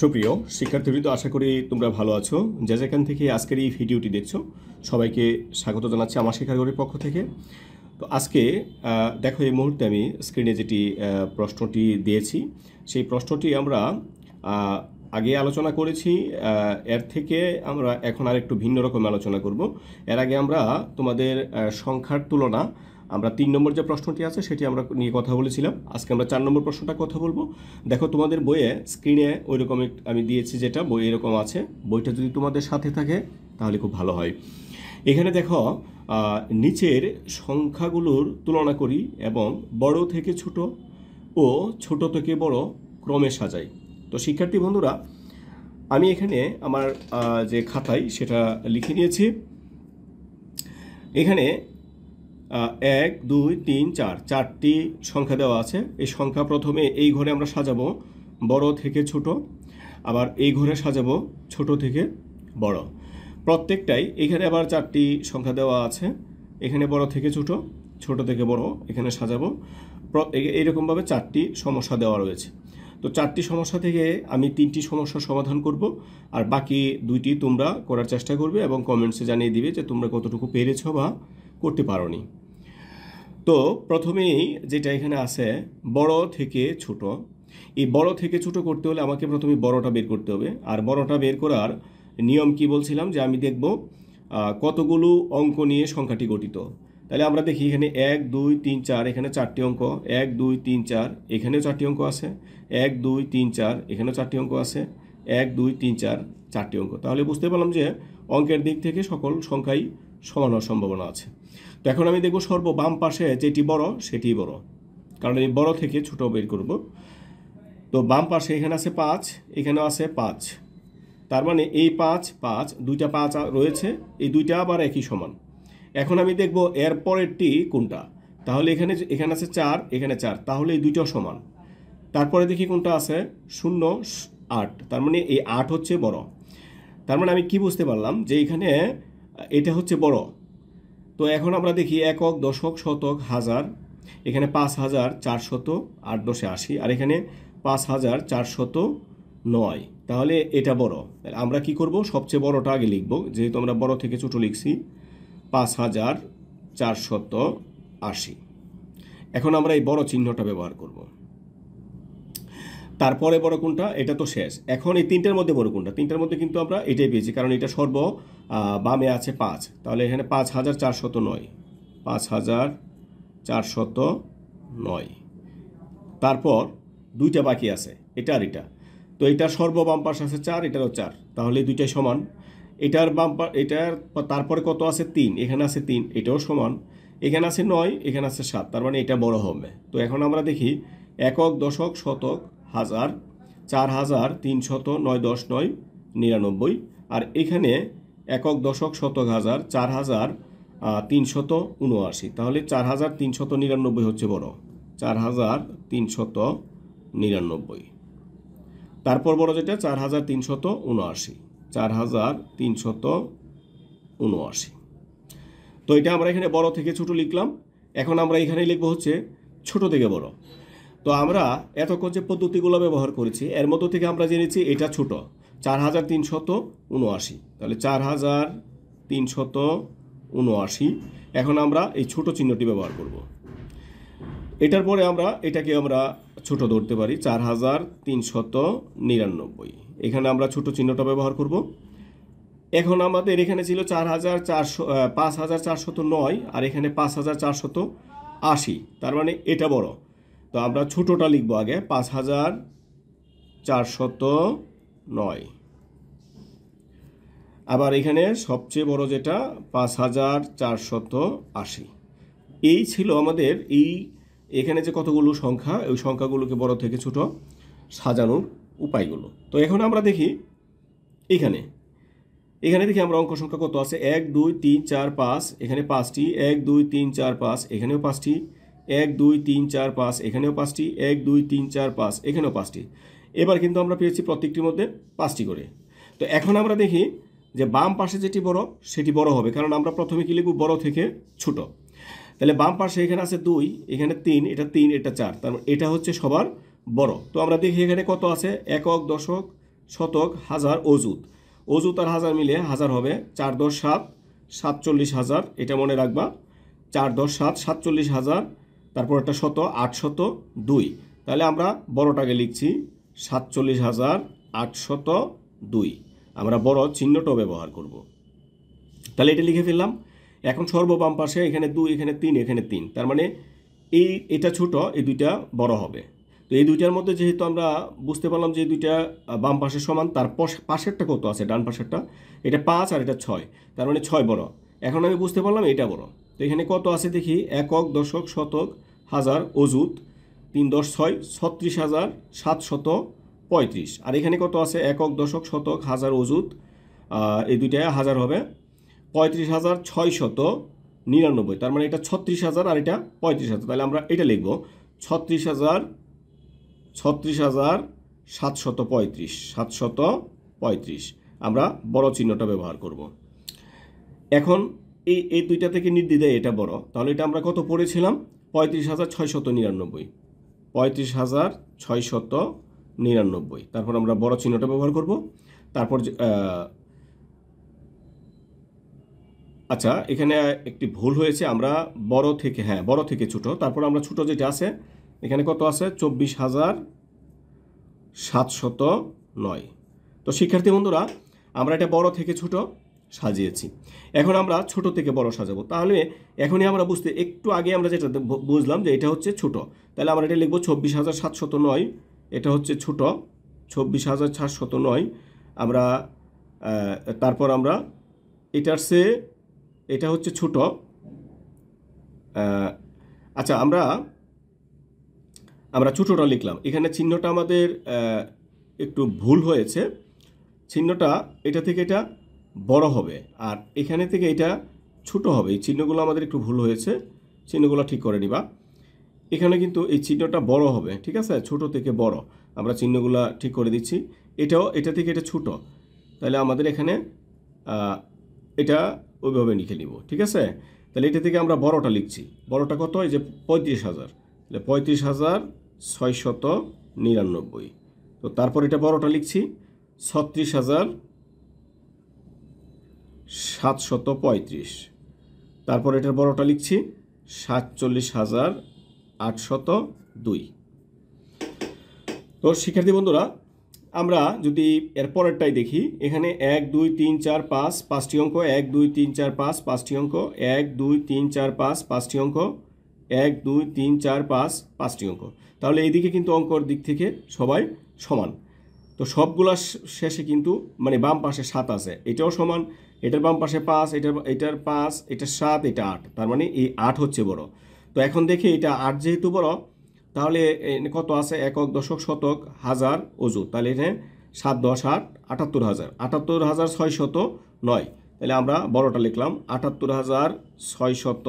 সুপ্রিয় শিক্ষার্থীবৃন্দ আশা করি তোমরা ভালো আছো যে যেখান থেকে আজকের এই ভিডিওটি দেখছো সবাইকে স্বাগত জানাচ্ছি আমার শিক্ষাগরের পক্ষ থেকে তো আজকে দেখো এই মুহূর্তে আমি স্ক্রিনে যেটি প্রশ্নটি দিয়েছি সেই প্রশ্নটি আমরা আগে আলোচনা করেছি এর থেকে আমরা এখন আর একটু ভিন্ন রকম আলোচনা করব এর আগে আমরা তোমাদের সংখ্যার তুলনা আমরা তিন নম্বর যে প্রশ্নটি আছে সেটি আমরা নিয়ে কথা বলেছিলাম আজকে আমরা চার নম্বর প্রশ্নটা কথা বলবো দেখো তোমাদের বইয়ে স্ক্রিনে ওই রকম আমি দিয়েছি যেটা বই এরকম আছে বইটা যদি তোমাদের সাথে থাকে তাহলে খুব ভালো হয় এখানে দেখো নিচের সংখ্যাগুলোর তুলনা করি এবং বড় থেকে ছোট ও ছোট থেকে বড় ক্রমে সাজাই তো শিক্ষার্থী বন্ধুরা আমি এখানে আমার যে খাতায় সেটা লিখে নিয়েছি এখানে এক দুই তিন চার চারটি সংখ্যা দেওয়া আছে এই সংখ্যা প্রথমে এই ঘরে আমরা সাজাবো বড় থেকে ছোট আবার এই ঘরে সাজাবো ছোট থেকে বড় প্রত্যেকটাই এখানে আবার চারটি সংখ্যা দেওয়া আছে এখানে বড় থেকে ছোট ছোট থেকে বড় এখানে সাজাবো এইরকমভাবে চারটি সমস্যা দেওয়া রয়েছে তো চারটি সমস্যা থেকে আমি তিনটি সমস্যা সমাধান করব আর বাকি দুইটি তোমরা করার চেষ্টা করবে এবং কমেন্টসে জানিয়ে দিবে যে তোমরা কতটুকু পেরেছ বা করতে পারি তো প্রথমেই যেটা এখানে আছে বড় থেকে ছোট এই বড় থেকে ছোট করতে হলে আমাকে প্রথমে বড়টা বের করতে হবে আর বড়টা বের করার নিয়ম কি বলছিলাম যে আমি দেখব কতগুলো অঙ্ক নিয়ে সংখ্যাটি গঠিত তাহলে আমরা দেখি এখানে এক দুই তিন চার এখানে চারটি অঙ্ক এক দুই তিন চার এখানেও চারটি অঙ্ক আছে এক দুই তিন চার এখানেও চারটি অঙ্ক আছে এক দুই তিন চার চারটি অঙ্ক তাহলে বুঝতে পারলাম যে অঙ্কের দিক থেকে সকল সংখ্যাই সমানোর সম্ভাবনা আছে তো এখন আমি দেখব সর্ব বাম পাশে যেটি বড় সেটি বড় কারণ আমি বড় থেকে ছোট বের করব তো বাম পাশে এখানে আছে পাঁচ এখানেও আছে পাঁচ তার মানে এই পাঁচ পাঁচ দুইটা পাঁচ রয়েছে এই দুইটা আবার একই সমান এখন আমি দেখব এর পরেরটি কোনটা তাহলে এখানে এখানে আছে চার এখানে চার তাহলে এই দুইটাও সমান তারপরে দেখি কোনটা আছে শূন্য আট তার মানে এই আট হচ্ছে বড় তার মানে আমি কি বুঝতে পারলাম যে এখানে এটা হচ্ছে বড় তো এখন আমরা দেখি একক দশক শতক হাজার এখানে পাঁচ হাজার চারশত আট দশে আশি আর এখানে পাঁচ হাজার চারশত নয় তাহলে এটা বড় আমরা কি করব সবচেয়ে বড়টা আগে লিখব যেহেতু আমরা বড় থেকে ছোট লিখছি পাঁচ হাজার চারশত আশি এখন আমরা এই বড় চিহ্নটা ব্যবহার করব তারপরে বড় কোনটা এটা তো শেষ এখন এই তিনটার মধ্যে বড় কোনটা তিনটার মধ্যে কিন্তু আমরা এটাই পেয়েছি কারণ এটা সর্ব বামে আছে পাঁচ তাহলে এখানে পাঁচ হাজার চারশত নয় পাঁচ হাজার চারশত নয় তারপর দুইটা বাকি আছে এটা আর এটা তো এটা সর্ব বাম পাশ আছে চার এটারও চার তাহলে দুইটাই সমান এটার বাম এটার তারপরে কত আছে তিন এখানে আছে তিন এটাও সমান এখানে আছে নয় এখানে আছে সাত তার মানে এটা বড় হবে তো এখন আমরা দেখি একক দশক শতক হাজার চার হাজার তিনশত নয় দশ নয় নিরানব্বই আর এখানে একক দশক শতক হাজার চার হাজার তিনশত উনআশি তাহলে চার হাজার তিনশত নিরানব্বই হচ্ছে বড় চার হাজার তিনশত নিরানব্বই তারপর বড় যেটা চার হাজার তিনশত উনআশি চার হাজার তিনশত উনআশি তো এটা আমরা এখানে বড় থেকে ছোট লিখলাম এখন আমরা এখানে লিখবো হচ্ছে ছোট থেকে বড় তো আমরা এতক্ষণ যে পদ্ধতিগুলো ব্যবহার করেছি এর মধ্য থেকে আমরা জেনেছি এটা ছোট চার হাজার তিনশত উনআশি তাহলে চার হাজার তিনশত উনআশি এখন আমরা এই ছোট চিহ্নটি ব্যবহার করব এটার পরে আমরা এটাকে আমরা ছোট ধরতে পারি চার হাজার তিনশত নিরানব্বই এখানে আমরা ছোট চিহ্নটা ব্যবহার করব এখন আমাদের এখানে ছিল চার হাজার চারশো পাঁচ হাজার চারশত নয় আর এখানে পাঁচ হাজার চারশত আশি তার মানে এটা বড় তো আমরা ছোটোটা লিখব আগে পাঁচ হাজার চারশত নয় আবার এখানে সবচেয়ে বড় যেটা পাঁচ হাজার চারশত আশি এই ছিল আমাদের এই এখানে যে কতগুলো সংখ্যা ওই সংখ্যাগুলোকে বড় থেকে ছোট সাজানোর উপায়গুলো তো এখন আমরা দেখি এখানে এখানে দেখি আমরা অঙ্ক সংখ্যা কত আছে এক দুই তিন চার পাঁচ এখানে পাঁচটি এক দুই তিন চার পাঁচ এখানেও পাঁচটি এক দুই তিন চার পাঁচ এখানেও পাঁচটি এক দুই তিন চার পাঁচ এখানেও পাঁচটি এবার কিন্তু আমরা পেয়েছি প্রত্যেকটির মধ্যে পাঁচটি করে তো এখন আমরা দেখি যে বাম পাশে যেটি বড় সেটি বড় হবে কারণ আমরা প্রথমে কি লিখব বড় থেকে ছোট তাহলে বাম পাশে এখানে আছে দুই এখানে তিন এটা তিন এটা চার তার মানে এটা হচ্ছে সবার বড় তো আমরা দেখি এখানে কত আছে একক দশক শতক হাজার অজুত অজুত আর হাজার মিলে হাজার হবে চার দশ সাত সাতচল্লিশ হাজার এটা মনে রাখবা চার দশ সাত সাতচল্লিশ হাজার তারপর একটা শত আটশত দুই তাহলে আমরা বড়টাকে লিখছি সাতচল্লিশ হাজার আটশত দুই আমরা বড় চিহ্নটাও ব্যবহার করব। তাহলে এটা লিখে ফেললাম এখন সর্ববাম পাশে এখানে দুই এখানে তিন এখানে তিন তার মানে এই এটা ছোট এই দুইটা বড় হবে তো এই দুইটার মধ্যে যেহেতু আমরা বুঝতে পারলাম যে দুইটা বাম পাশে সমান তার পাশেরটা কত আছে ডান পাশেরটা এটা পাঁচ আর এটা ছয় তার মানে ছয় বড় এখন আমি বুঝতে পারলাম এটা বড় তো এখানে কত আছে দেখি একক দশক শতক হাজার অজুত তিন দশ ছয় ছত্রিশ হাজার সাতশত পঁয়ত্রিশ আর এখানে কত আছে একক দশক শতক হাজার অজুত এই দুইটায় হাজার হবে পঁয়ত্রিশ হাজার ছয়শত নিরানব্বই তার মানে এটা ছত্রিশ হাজার আর এটা পঁয়ত্রিশ হাজার তাহলে আমরা এটা লিখব ছত্রিশ হাজার ছত্রিশ হাজার সাতশত পঁয়ত্রিশ সাতশত পঁয়ত্রিশ আমরা বড় চিহ্নটা ব্যবহার করব এখন এই এই দুইটা থেকে নির্দ্বিধায় এটা বড় তাহলে এটা আমরা কত পড়েছিলাম পঁয়ত্রিশ হাজার ছয়শত নিরানব্বই পঁয়ত্রিশ হাজার ছয়শত নিরানব্বই তারপর আমরা বড় চিহ্নটা ব্যবহার করব তারপর আচ্ছা এখানে একটি ভুল হয়েছে আমরা বড় থেকে হ্যাঁ বড় থেকে ছোট তারপর আমরা ছোট যেটা আছে এখানে কত আছে চব্বিশ হাজার সাতশত নয় তো শিক্ষার্থী বন্ধুরা আমরা এটা বড় থেকে ছোট সাজিয়েছি এখন আমরা ছোট থেকে বড় সাজাবো তাহলে এখনই আমরা বুঝতে একটু আগে আমরা যেটা বুঝলাম যে এটা হচ্ছে ছোট তাহলে আমরা এটা লিখবো চব্বিশ হাজার সাতশত নয় এটা হচ্ছে ছোট চব্বিশ হাজার সাতশত নয় আমরা তারপর আমরা এটার সে এটা হচ্ছে ছোট আচ্ছা আমরা আমরা ছোটোটা লিখলাম এখানে চিহ্নটা আমাদের একটু ভুল হয়েছে চিহ্নটা এটা থেকে এটা বড় হবে আর এখানে থেকে এটা ছোট হবে এই চিহ্নগুলো আমাদের একটু ভুল হয়েছে চিহ্নগুলো ঠিক করে নিবা এখানে কিন্তু এই চিহ্নটা বড় হবে ঠিক আছে ছোট থেকে বড় আমরা চিহ্নগুলো ঠিক করে দিচ্ছি এটাও এটা থেকে এটা ছোট তাহলে আমাদের এখানে এটা ওইভাবে লিখে নিব ঠিক আছে তাহলে এটা থেকে আমরা বড়টা লিখছি বড়টা কত এই যে পঁয়ত্রিশ হাজার তাহলে পঁয়ত্রিশ হাজার ছয়শত নিরানব্বই তো তারপর এটা বড়টা লিখছি ছত্রিশ হাজার সাতশত পঁয়ত্রিশ তারপর এটার বড়টা লিখছি সাতচল্লিশ হাজার আটশত দুই তো শিক্ষার্থী বন্ধুরা আমরা যদি এর পরেরটাই দেখি এখানে এক দুই তিন চার পাঁচ পাঁচটি অঙ্ক এক দুই তিন চার পাঁচ পাঁচটি অঙ্ক এক দুই তিন চার পাঁচ পাঁচটি অঙ্ক এক দুই তিন চার পাঁচ পাঁচটি অঙ্ক তাহলে এইদিকে কিন্তু অঙ্কর দিক থেকে সবাই সমান তো সবগুলা শেষে কিন্তু মানে বাম পাশে সাত আছে এটাও সমান এটার বাম পাশে পাঁচ এটার এটার পাঁচ এটা সাত এটা আট তার মানে এই আট হচ্ছে বড় তো এখন দেখি এটা আট যেহেতু বড় তাহলে কত আছে একক দশক শতক হাজার অজু তাহলে এখানে সাত দশ আট আটাত্তর হাজার আটাত্তর হাজার ছয় শত নয় তাহলে আমরা বড়টা লিখলাম আটাত্তর হাজার ছয় শত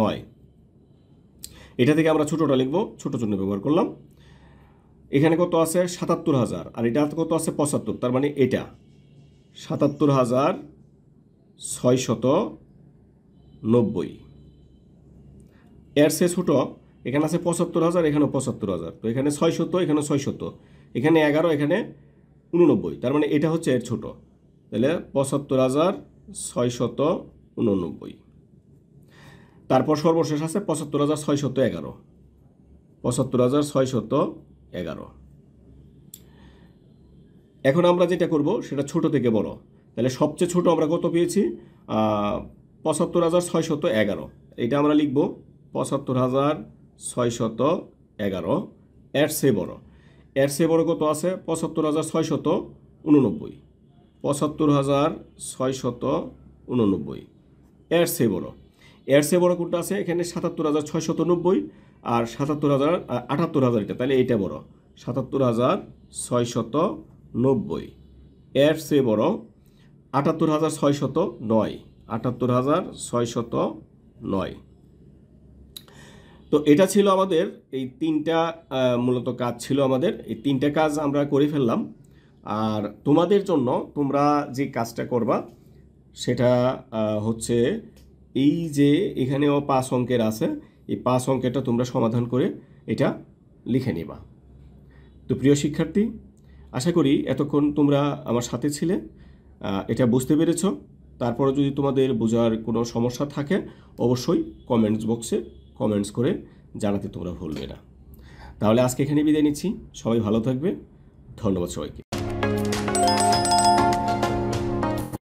নয় এটা থেকে আমরা ছোটোটা লিখবো ছোটো জন্য ব্যবহার করলাম এখানে কত আছে সাতাত্তর হাজার আর এটা কত আছে পঁচাত্তর তার মানে এটা সাতাত্তর হাজার ছয়শত নব্বই এর সে ছোট এখানে আছে পঁচাত্তর হাজার এখানেও পঁচাত্তর হাজার তো এখানে শত এখানে শত এখানে এগারো এখানে উননব্বই তার মানে এটা হচ্ছে এর ছোট তাহলে পঁচাত্তর হাজার ছয়শত উননব্বই তারপর সর্বশেষ আছে পঁচাত্তর হাজার ছয়শত এগারো পঁচাত্তর হাজার ছয়শত এগারো এখন আমরা যেটা করব সেটা ছোট থেকে বড় তাহলে সবচেয়ে ছোট আমরা কত পেয়েছি পঁচাত্তর হাজার ছয়শত এগারো এটা আমরা লিখব পঁচাত্তর হাজার ছয়শত এগারো এর বড় এর সে বড় কত আছে পঁচাত্তর হাজার ছয়শত উননব্বই পঁচাত্তর হাজার ছয়শত উননব্বই এর সে বড় এরসে বড় কোনটা আছে এখানে সাতাত্তর হাজার ছয়শত নব্বই আর সাতাত্তর হাজার আটাত্তর হাজার এটা তাহলে এইটা বড় সাতাত্তর হাজার ছয়শত নব্বই এর সে বড় আটাত্তর হাজার ছয়শত নয় আটাত্তর হাজার ছয়শত নয় তো এটা ছিল আমাদের এই তিনটা মূলত কাজ ছিল আমাদের এই তিনটা কাজ আমরা করে ফেললাম আর তোমাদের জন্য তোমরা যে কাজটা করবা সেটা হচ্ছে এই যে এখানেও পাঁচ অঙ্কের আছে এই পাঁচ অঙ্কেরটা তোমরা সমাধান করে এটা লিখে নিবা তো প্রিয় শিক্ষার্থী আশা করি এতক্ষণ তোমরা আমার সাথে ছিলে এটা বুঝতে পেরেছ তারপরে যদি তোমাদের বোঝার কোনো সমস্যা থাকে অবশ্যই কমেন্টস বক্সে কমেন্টস করে জানাতে তোমরা ভুলবে না তাহলে আজকে এখানে বিদায় নিচ্ছি সবাই ভালো থাকবে ধন্যবাদ সবাইকে